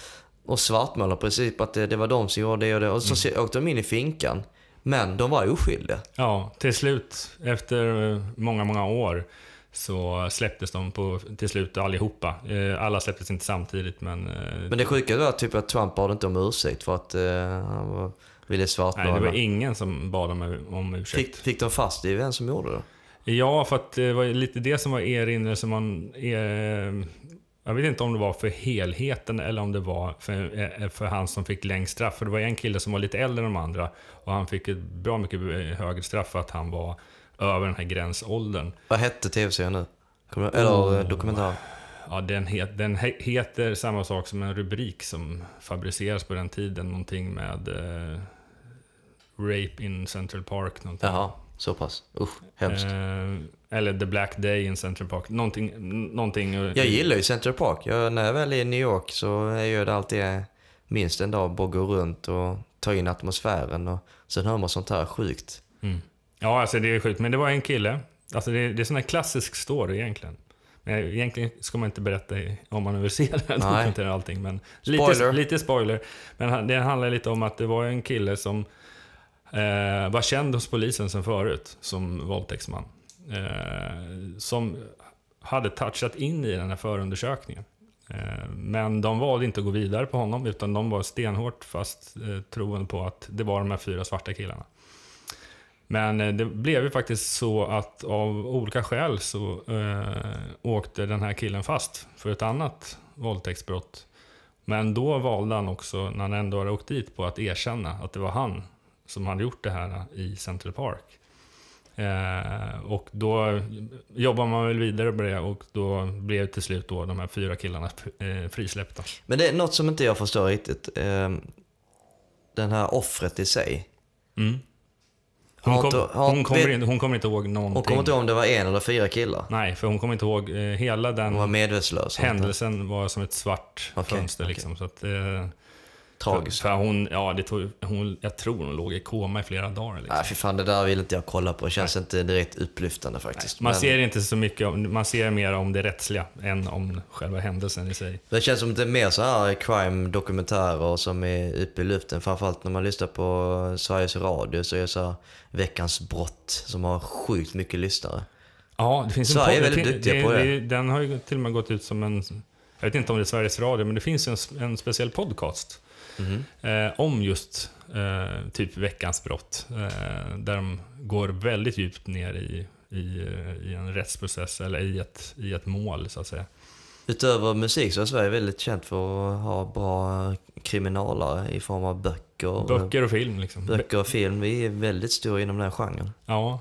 och svartmålade precis att det, det, var de som gjorde det och det. Och så mm. åkte de in i finkan. Men de var oskyldiga. Ja, till slut, efter eh, många, många år, så släpptes de på, till slut allihopa. Eh, alla släpptes inte samtidigt men... Eh, men det sjuka var typ att Trump bad inte om ursäkt för att eh, han ville svartmåla. Nej, det var ingen som bad om, om ursäkt. Fick, fick de fast det? Vem som gjorde det? Ja, för att eh, det var lite det som var erinrelsen man... Er, jag vet inte om det var för helheten eller om det var för, för han som fick längst straff. För det var en kille som var lite äldre än de andra och han fick ett bra mycket högre straff för att han var över den här gränsåldern. Vad hette tv-serien nu? Eller oh. dokumentären? Ja, den, het, den, heter samma sak som en rubrik som fabriceras på den tiden. Någonting med eh, Rape in Central Park. Någonting. Jaha, så pass. Usch, hemskt. Eh, eller The Black Day in Central Park. Någonting, någonting. Jag gillar ju Central Park. Jag, när jag väl är i New York så är jag det alltid eh, minst en dag bara gå runt och ta in atmosfären. Och sen hör man sånt här sjukt. Mm. Ja, alltså det är sjukt. Men det var en kille. Alltså det, är, det är sån här klassisk story egentligen. Men egentligen ska man inte berätta om man nu vill se den här dokumentären allting. Men lite spoiler. lite spoiler. Men det handlar lite om att det var en kille som eh, var känd hos polisen sen förut som våldtäktsman. Eh, som hade touchat in i den här förundersökningen. Eh, men de valde inte att gå vidare på honom utan de var stenhårt fast eh, troende på att det var de här fyra svarta killarna. Men eh, det blev ju faktiskt så att av olika skäl så eh, åkte den här killen fast för ett annat våldtäktsbrott. Men då valde han också, när han ändå hade åkt dit, på att erkänna att det var han som hade gjort det här i Central Park. Eh, och då jobbar man väl vidare på det och då blev till slut då de här fyra killarna eh, frisläppta. Men det är något som inte jag förstår riktigt. Eh, den här offret i sig. Mm. Hon, kom, hon, kommer inte, hon kommer inte ihåg någonting. Hon kommer inte ihåg om det var en eller fyra killar. Nej, för hon kommer inte ihåg eh, hela den... Hon var medvetslös. Händelsen var som ett svart okay, fönster. Liksom, så att, eh, Tragiskt. För, för, hon, ja, det tog, hon, jag tror hon låg i koma i flera dagar. Liksom. Nej, för fan, det där vill inte jag kolla på. Det känns Nej. inte direkt upplyftande faktiskt. Nej, man men... ser inte så mycket om, man ser mer om det rättsliga än om själva händelsen i sig. Det känns som att det är mer så här crime-dokumentärer som är uppe i luften. Framförallt när man lyssnar på Sveriges Radio så är det så här Veckans brott som har sjukt mycket lyssnare. Ja, det finns Sverige en Sverige är väldigt duktiga på det. det. Den har ju till och med gått ut som en jag vet inte om det är Sveriges Radio, men det finns en, en speciell podcast Mm. om just eh, typ veckans brott. Eh, där de går väldigt djupt ner i, i, i, en rättsprocess eller i ett, i ett mål så att säga. Utöver musik så är Sverige väldigt känt för att ha bra kriminalare i form av böcker. Böcker och film liksom. Böcker och film. Vi är väldigt stora inom den här genren. Ja.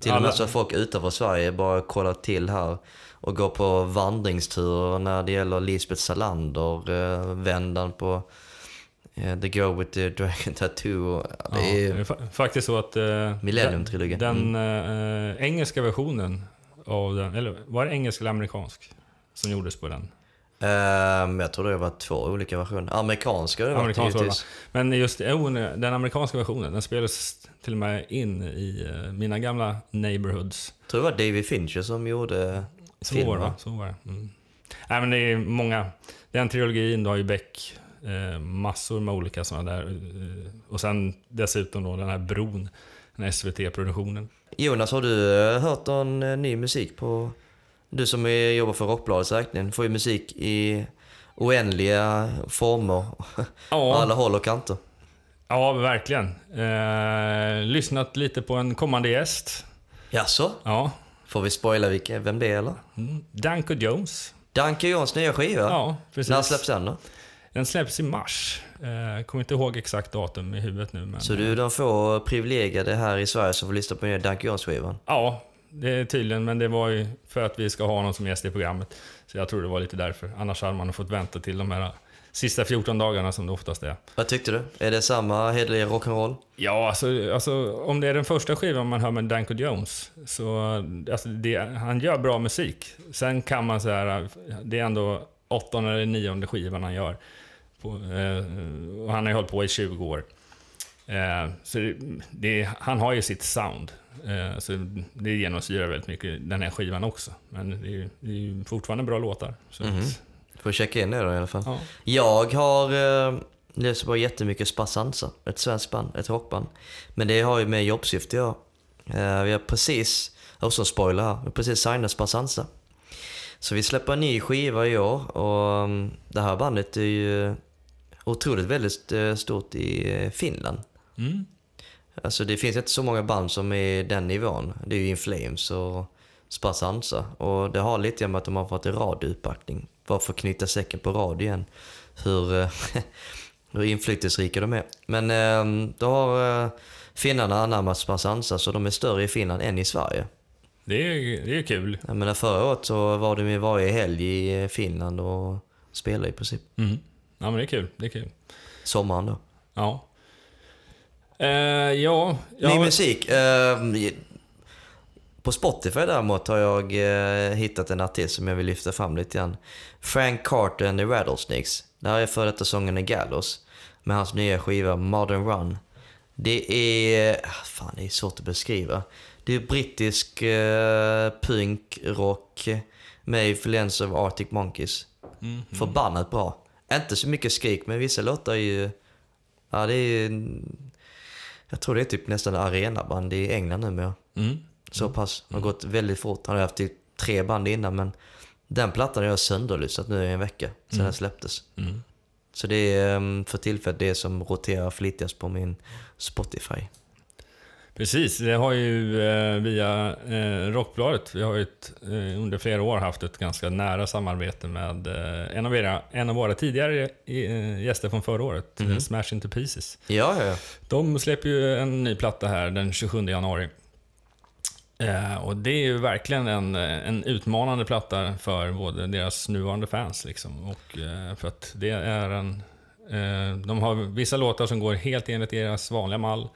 Till och med så att folk utanför Sverige bara kollar till här och går på vandringsturer när det gäller Lisbeth Salander, vändan på The Girl with the Dragon Tattoo. Det är, ja, det är faktiskt så att... Uh, eh, Millennium-trilogin. Den, den mm. uh, eh, engelska versionen av den, eller var det engelsk eller amerikansk? Som gjordes på den? Um, jag tror det var två olika versioner. Amerikanska har det Amerikansk var Men just eh, den amerikanska versionen, den spelades till och med in i mina gamla neighborhoods. Jag tror det var David Fincher som gjorde så filmen. Var det, så var det. Mm. Nej, men det är många. Den trilogin, du har ju Beck, Eh, massor med olika sådana där. Eh, och sen dessutom då den här bron, den här SVT-produktionen. Jonas, har du eh, hört någon ny musik på... Du som jobbar för Rockbladets räkning får ju musik i oändliga former. Ja. Alla håll och kanter. Ja, verkligen. Eh, lyssnat lite på en kommande gäst. Jaså? Ja. Får vi spoila vem det är eller? Mm. Danko Jones. Danko Jones nya skiva? Ja, precis. När släpps den då? Den släpps i mars. Eh, kommer inte ihåg exakt datum i huvudet nu. Men... Så du, de få privilegierade här i Sverige som får lyssna på den nya Dank Jones-skivan? Ja, det är tydligen, men det var ju för att vi ska ha någon som gäst i programmet. Så jag tror det var lite därför. Annars hade man fått vänta till de här eh, sista 14 dagarna som det oftast är. Vad tyckte du? Är det samma hederliga rock'n'roll? Ja, alltså, alltså, om det är den första skivan man hör med Danko Jones, så alltså, det, han gör bra musik. Sen kan man så här, eh, det är ändå åttonde eller nionde skivan han gör. På, eh, han har ju hållit på i 20 år. Eh, så det, det, han har ju sitt sound. Eh, så det genomsyrar väldigt mycket den här skivan också. Men det är, ju, det är fortfarande bra låtar. Så mm. att... Får checka in det då i alla fall. Ja. Jag har eh, lyssnat på jättemycket Spassansa. Ett svenskt band, ett rockband. Men det har ju med jobbsyfte att göra. vi har precis, också en spoiler här, vi har precis signat Spassansa. Så vi släpper en ny skiva i år och mm, det här bandet är ju otroligt väldigt eh, stort i eh, Finland. Mm. Alltså det finns inte så många band som är den nivån. Det är ju In Flames och Spasansa. Och det har lite med att de har fått en radiouppbackning. Varför knyta säcken på radion. Hur, eh, [laughs] hur inflytelserika de är. Men eh, då har eh, finnarna anammat Spasansa så de är större i Finland än i Sverige. Det är, det är kul. Jag menar förra året så var de ju varje helg i Finland och spelade i princip. Mm. Ja, men det är kul. Det är kul. Sommaren då? Ja. Uh, ja, jag... Ny musik. Uh, på Spotify däremot har jag uh, hittat en artist som jag vill lyfta fram lite grann. Frank Carter and the Rattlesnakes. Det här är före detta sången i Gallows. Med hans nya skiva Modern Run. Det är... Ah, fan, det är svårt att beskriva. Det är brittisk uh, punk, rock med influenser av Arctic Monkeys. Mm -hmm. Förbannat bra. Inte så mycket skrik, men vissa låtar är ju... Ja, det är ju... Jag tror det är typ nästan arenaband i England numera. Mm. Så mm. pass. Det har mm. gått väldigt fort. Han har haft typ tre band innan, men den plattan har jag sönderlyssnat nu i en vecka sedan mm. den släpptes. Mm. Så det är ehm, för tillfället det som roterar flitigast på min Spotify. Precis, det har ju eh, via eh, Rockbladet, vi har ju ett, eh, under flera år haft ett ganska nära samarbete med eh, en, av era, en av våra tidigare eh, gäster från förra året, mm. Smash Into Pieces. Ja, ja, ja. De släpper ju en ny platta här den 27 januari. och det är ju verkligen en, en utmanande platta för både deras nuvarande fans liksom, och för att det är en... de har vissa låtar som går helt enligt deras vanliga mall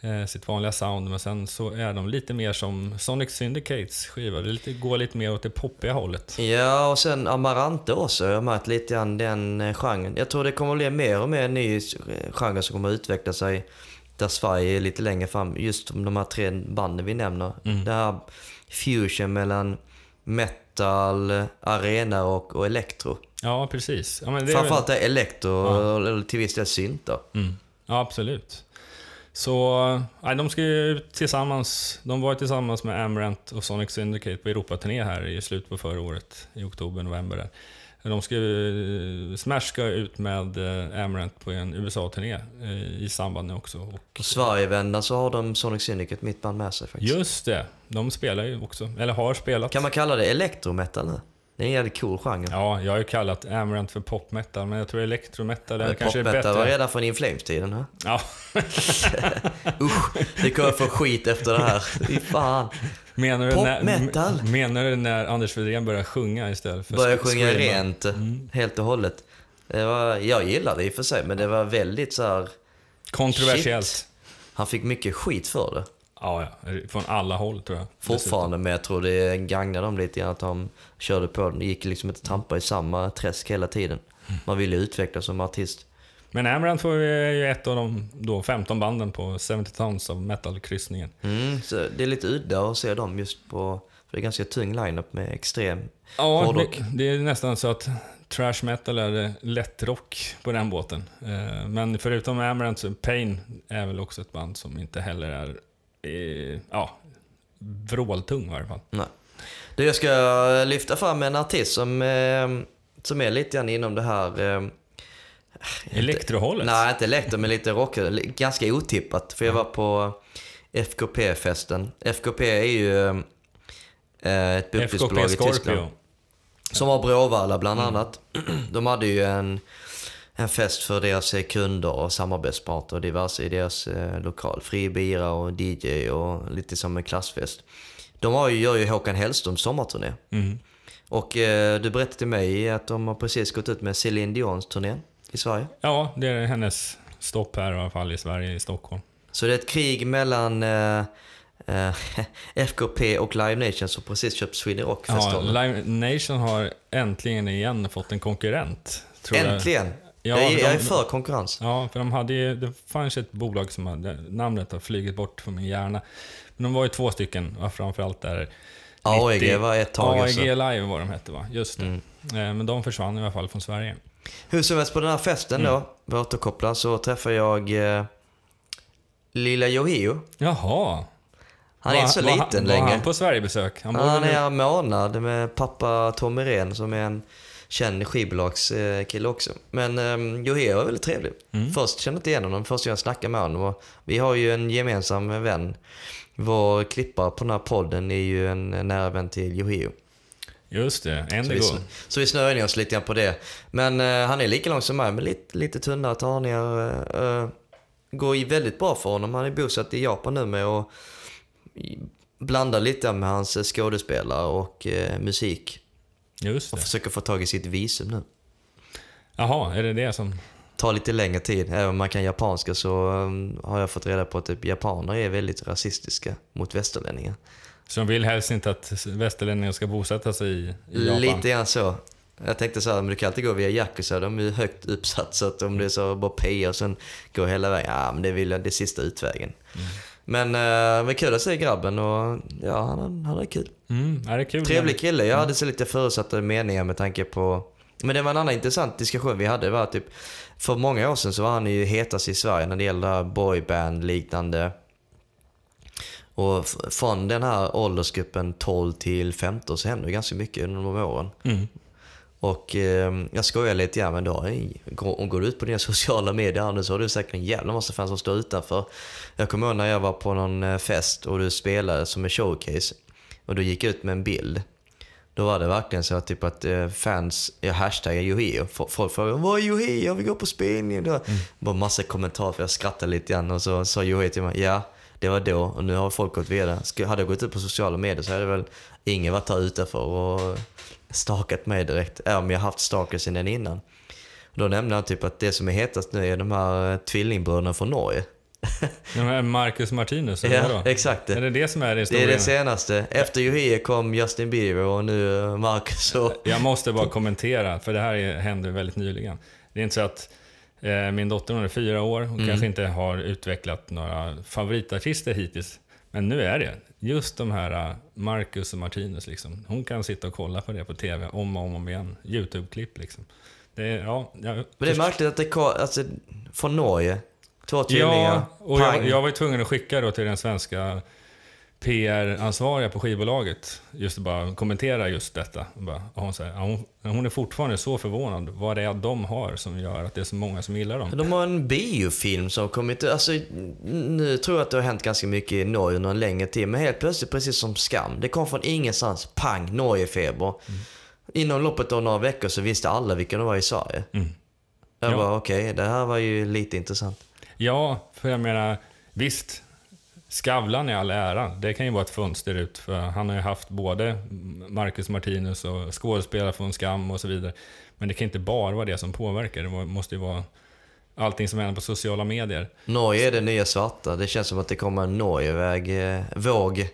eh, sitt vanliga sound, men sen så är de lite mer som Sonic Syndicates skiva. Det lite, går lite mer åt det poppiga hållet. Ja, och sen Amarante också. Jag har märkt lite grann den eh, genren. Jag tror det kommer bli mer och mer en ny eh, genre som kommer utveckla sig där Sverige är lite längre fram. Just de här tre banden vi nämner. Mm. Det här fusion mellan metal, arena och, och elektro. Ja, precis. Ja, men det Framförallt är väl... elektro, ja. eller till viss del synt då. Mm. Ja, absolut. Så nej, de ska ju tillsammans, de var tillsammans med Amarant och Sonic Syndicate på Europaturné här i slutet på förra året, i oktober, november. De ska, eh, Smash ska ut med eh, Amarant på en USA-turné eh, i samband med också. Och på Sverigevändan så har de Sonic Syndicate, mitt band, med sig faktiskt. Just det, de spelar ju också, eller har spelat. Kan man kalla det elektrometal nu? Det är en jävligt cool genre. Ja, jag har ju kallat Amarant för pop metal, men jag tror elektrometal är kanske är bättre. Pop metal var redan från In tiden va? Ja. [laughs] Usch, det kommer få skit efter det här. Fy fan. Menar du, när, metal. menar du när Anders Wedén började sjunga istället för Började sjunga rent, mm. helt och hållet. Det var, jag gillade det i och för sig, men det var väldigt så här, Kontroversiellt. Shit. Han fick mycket skit för det. Ja, ja. Från alla håll tror jag. Fortfarande, dessutom. men jag tror det gagnade dem lite grann att de körde på den. Det gick liksom inte att trampa i samma träsk hela tiden. Mm. Man ville utvecklas som artist. Men Amarant var ju ett av de då 15 banden på 70 Tons of Metal-kryssningen. Mm, så det är lite udda att se dem just på... För det är ganska tung line-up med extrem Ja, hårdrock. det är nästan så att trash metal är lättrock på den båten. Eh, men förutom Amarant så Pain är väl också ett band som inte heller är eh, ja, vråltung i alla fall. Nej. Du, jag ska lyfta fram en artist som, eh, som är lite grann inom det här eh, Elektrohållet? Nej, inte elektro, men lite rock. Ganska otippat, för jag var på FKP-festen. FKP är ju eh, eh, ett bokningsbolag i Tyskland. Som har Bråvalla bland mm. annat. Mm. [clears throat] De hade ju en en fest för deras eh, kunder och samarbetspartner och diverse i deras eh, lokal. Fri bira och DJ och lite som en klassfest. De har ju, gör ju Håkan Hellströms sommarturné. Mm. Och eh, du berättade till mig att de har precis gått ut med Céline Dions turné i Sverige. Ja, det är hennes stopp här i alla fall i Sverige, i Stockholm. Så det är ett krig mellan eh, eh, [laughs] FKP och Live Nation som precis köpt Sweden Rock-festivalen. Ja, Live Nation har äntligen igen fått en konkurrent. äntligen! Jag. Ja, det är, jag är för konkurrens. Ja, för de hade ju, det fanns ett bolag som hade, namnet har flugit bort från min hjärna. Men de var ju två stycken, framförallt där. AEG var ett tag. AEG Live var de hette va? Just det. Mm. Eh, men de försvann i alla fall från Sverige. Hur som helst, på den här festen då, för mm. att återkoppla, så träffade jag eh, lilla Yohio. Jaha. Han är inte så liten längre. Var han på Sverigebesök? Han, han är en månad med pappa Tommy Ren som är en känd skivbolagskille också. Men um, ehm, Johe var väldigt trevlig. Mm. Först kände jag inte igen honom, först jag snackade med honom. Och vi har ju en gemensam vän. Vår klippare på den här podden är ju en nära vän till Johio. Just det, Endigo. Så vi, så vi snöade ner oss lite grann på det. Men uh, han är lika lång som mig, men lite, lite tunnare tagningar. Uh, eh, eh, går ju väldigt bra för honom. Han är bosatt i Japan nu med och blandar lite med hans skådespelare och musik. Just det. Och försöker få tag i sitt visum nu. Jaha, är det det som... Tar lite längre tid. Även om man kan japanska så um, har jag fått reda på att typ japaner är väldigt rasistiska mot västerlänningar. Så de vill helst inte att västerlänningar ska bosätta sig i, i Japan? Lite grann så. Jag tänkte så här, men du kan alltid gå via Yakuza, de är ju högt uppsatt så att om det är så bara peja och sen gå hela vägen, ja men det vill jag, det är sista utvägen. Mm. Men, eh, men kul att se grabben och ja, han, han är kul. Mm, är kul Trevlig kille. Jag mm. hade så lite förutsatta meningar med tanke på... Men det var en annan intressant diskussion vi hade. Var typ, för många år sedan så var han ju hetast i Sverige när det gällde boyband-liknande. Och från den här åldersgruppen 12 till 15 så hände det ganska mycket under de åren. Mm. Och eh, jag skojar lite grann, men då, om går du ut på dina [laughs] sociala medier nu så har du säkert en jävla massa fans som står utanför. Jag kommer ihåg när jag var på någon eh, fest och du spelade som en showcase och du gick ut med en bild. Då var det verkligen så typ att eh, fans, jag hashtaggar Yohio. Folk frågade vad är Yohio? Vi går på spelning. Det var mm. massa kommentarer för jag skrattade lite grann och så sa Yohio till mig, ja det var då och nu har folk gått vidare. Hade jag gått ut på sociala medier så hade väl ingen varit här utanför och stakat mig direkt. Även om jag haft stalkers sedan innan. Då nämnde han typ att det som är hetast nu är de här eh, tvillingbröderna från Norge. [laughs] de här Marcus Martinus, eller ja, då? exakt. Är det det som är historien? Det är det senaste. Efter Johie kom Justin Bieber och nu eh, Marcus och... [laughs] Jag måste bara [laughs] kommentera, för det här hände väldigt nyligen. Det är inte så att eh, min dotter, hon är fyra år, och mm. kanske inte har utvecklat några favoritartister hittills. Men nu är det just de här äh, Marcus och Martinus, liksom, hon kan sitta och kolla på det på TV om och om, om igen. Youtube-klipp liksom. Det är, ja, jag... Men det är märkligt att det kom, alltså, från Norge. Två tvillingar. Ja, och jag, jag, var tvungen att skicka då till den svenska PR-ansvariga på skivbolaget just bara kommentera just detta. Bara, hon, säger, hon, hon, är fortfarande så förvånad vad det är de har som gör att det är så många som gillar dem. De har en biofilm som har kommit alltså, Nu tror jag att det har hänt ganska mycket i Norge under en längre tid, men helt plötsligt precis som Skam. Det kom från ingenstans, pang, Norgefeber. Mm. Inom loppet av några veckor så visste alla vilka de var i Sverige. Mm. Jag ja. bara, okej, okay, det här var ju lite intressant. Ja, för jag menar, visst, Skavlan i all ära, det kan ju vara ett fönster ut, för han har ju haft både Marcus Martinus och skådespelare från Skam och så vidare. Men det kan inte bara vara det som påverkar, det måste ju vara allting som händer på sociala medier. Norge är det nya svarta. Det känns som att det kommer en Norgevåg eh,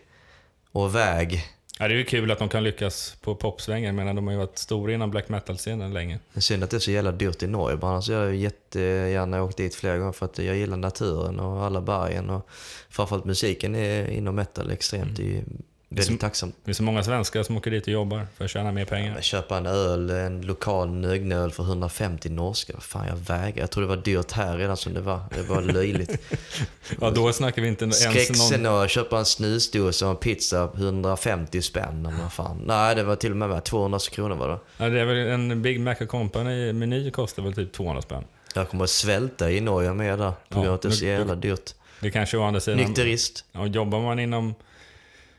och väg Ja, det är ju kul att de kan lyckas på popsvängen, men de har ju varit stora inom black metal-scenen länge. Synd att det är så jävla dyrt i Norge bara, annars jag har jättegärna åkt dit flera gånger för att jag gillar naturen och alla bergen och framförallt musiken är inom metal extremt. Mm. Väldigt tacksam. Det är så många svenskar som åker dit och jobbar för att tjäna mer pengar. Ja, köpa en öl, en lokal nögnöl för 150 norska. Vad fan, jag vägrar. Jag tror det var dyrt här redan som det var. Det var löjligt. [laughs] ja, då snackar vi inte ens Skräcksen någon... att köpa en snusdosa och en pizza 150 spänn. Vad fan. Nej, det var till och med med 200 kronor var det. Ja, det är väl en Big Mac Company-meny kostar väl typ 200 spänn. Jag kommer att svälta i Norge med där. På grund av att det är så jävla dyrt. Det kanske å andra sidan... Nykterist. Ja, jobbar man inom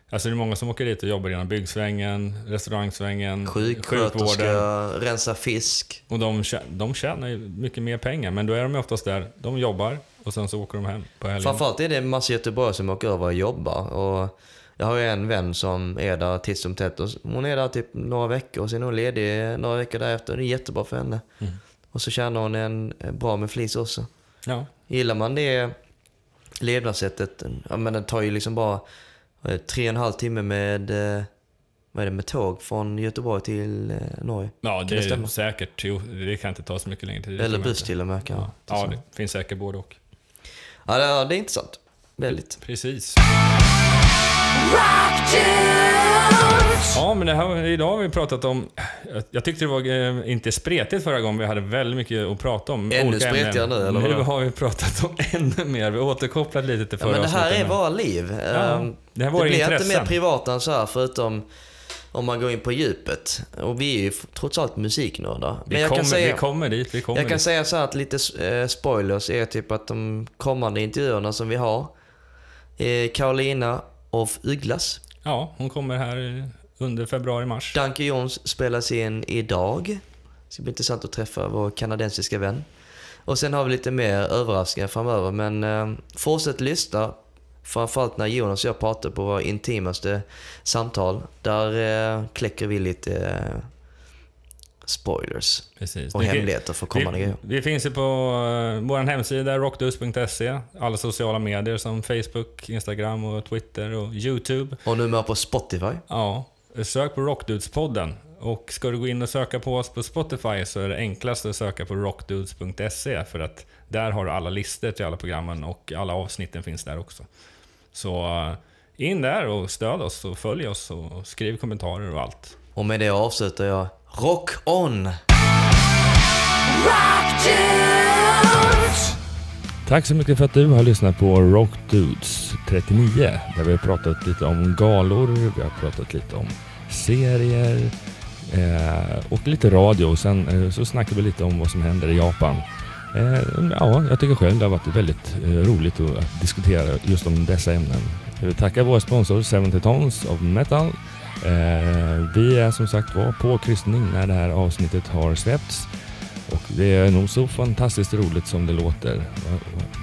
Alltså det är många som åker dit och jobbar inom byggsvängen, restaurangsvängen, sjukvården. rensa fisk. Och de, de tjänar ju mycket mer pengar, men då är de oftast där, de jobbar och sen så åker de hem på helgen. Framförallt är det en massa göteborgare som åker över och jobbar. Och jag har ju en vän som är där titt som tätt. hon är där typ några veckor och sen är hon ledig några veckor därefter. Det är jättebra för henne. Mm. Och så tjänar hon en bra med flis också. Ja. Gillar man det levnadssättet, ja men det tar ju liksom bara Eh, tre och en halv timme med, eh, vad är det, med tåg från Göteborg till eh, Norge. Ja, det, det är säkert. Jo, det kan inte ta så mycket längre tid. Eller buss till och med kanske. Ja, ja det finns säkert både och. Ja, det är intressant. Väldigt. Precis. Ja, men här, idag har vi pratat om... Jag tyckte det var eh, inte spretigt förra gången, vi hade väldigt mycket att prata om. Ännu spretigare nu, eller? Nu har vi pratat om [laughs] ännu mer. Vi återkopplat lite till förra ja, men det här är våra liv. Ja, ehm, det här var det blir inte mer privat än så här, förutom om man går in på djupet. Och vi är ju trots allt musiknördar. Vi, kommer, säga, vi kommer dit. Vi kommer jag kan dit. säga så att lite eh, spoilers är typ att de kommande intervjuerna som vi har, Karolina av Ugglas. Ja, hon kommer här under februari-mars. Danke Jones spelas in idag. Det ska bli intressant att träffa vår kanadensiska vän. Och sen har vi lite mer överraskningar framöver, men eh, fortsätt lyssna. Framförallt när Jonas och jag pratar på våra intimaste samtal. Där eh, kläcker vi lite eh, spoilers Precis. och hemligheter för kommande grejer. Vi finns ju på uh, vår hemsida rockdus.se. Alla sociala medier som Facebook, Instagram, och Twitter och YouTube. Och numera på Spotify. Ja. Sök på Rockdudespodden. Och ska du gå in och söka på oss på Spotify så är det enklast att söka på rockdudes.se för att där har du alla listor till alla programmen och alla avsnitten finns där också. Så eh, in där och stöd oss och följ oss och skriv kommentarer och allt. Och med det avslutar jag Rock on! Rock Dudes! Tack så mycket för att du har lyssnat på Rock Dudes 39 där vi har pratat lite om galor, vi har pratat lite om serier eh, och lite radio och sen eh, så snackar vi lite om vad som händer i Japan. Eh, ja, jag tycker själv det har varit väldigt eh, roligt att diskutera just om dessa ämnen. Jag vill tacka vår sponsor, 70 Tons of Metal Eh, vi är som sagt var på kryssning när det här avsnittet har släppts och det är nog så fantastiskt roligt som det låter.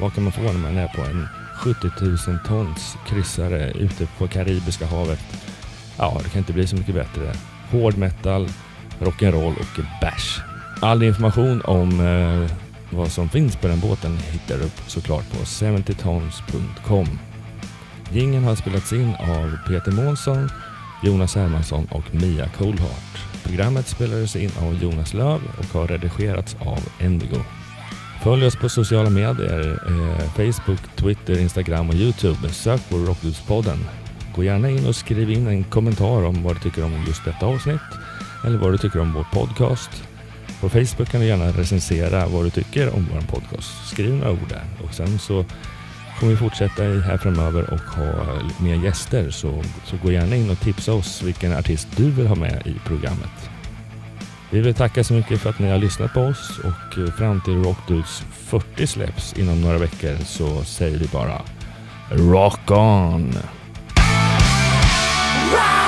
Vad kan man få när man är på en 70 000 tons kryssare ute på Karibiska havet? Ja, det kan inte bli så mycket bättre. Hård metal, rock'n'roll och bash. All information om eh, vad som finns på den båten hittar du såklart på 70tons.com. Gingen har spelats in av Peter Månsson Jonas Hermansson och Mia Coolheart. Programmet spelades in av Jonas Löv och har redigerats av Endigo. Följ oss på sociala medier, eh, Facebook, Twitter, Instagram och Youtube. Sök på Rockdudespodden. Gå gärna in och skriv in en kommentar om vad du tycker om just detta avsnitt eller vad du tycker om vår podcast. På Facebook kan du gärna recensera vad du tycker om vår podcast. Skriv några ord där och sen så kommer vi fortsätta här framöver och ha eh, mer gäster så, så gå gärna in och tipsa oss vilken artist du vill ha med i programmet. Vi vill tacka så mycket för att ni har lyssnat på oss och eh, fram till Rockdudes 40 släpps inom några veckor så säger vi bara Rock on! Rock!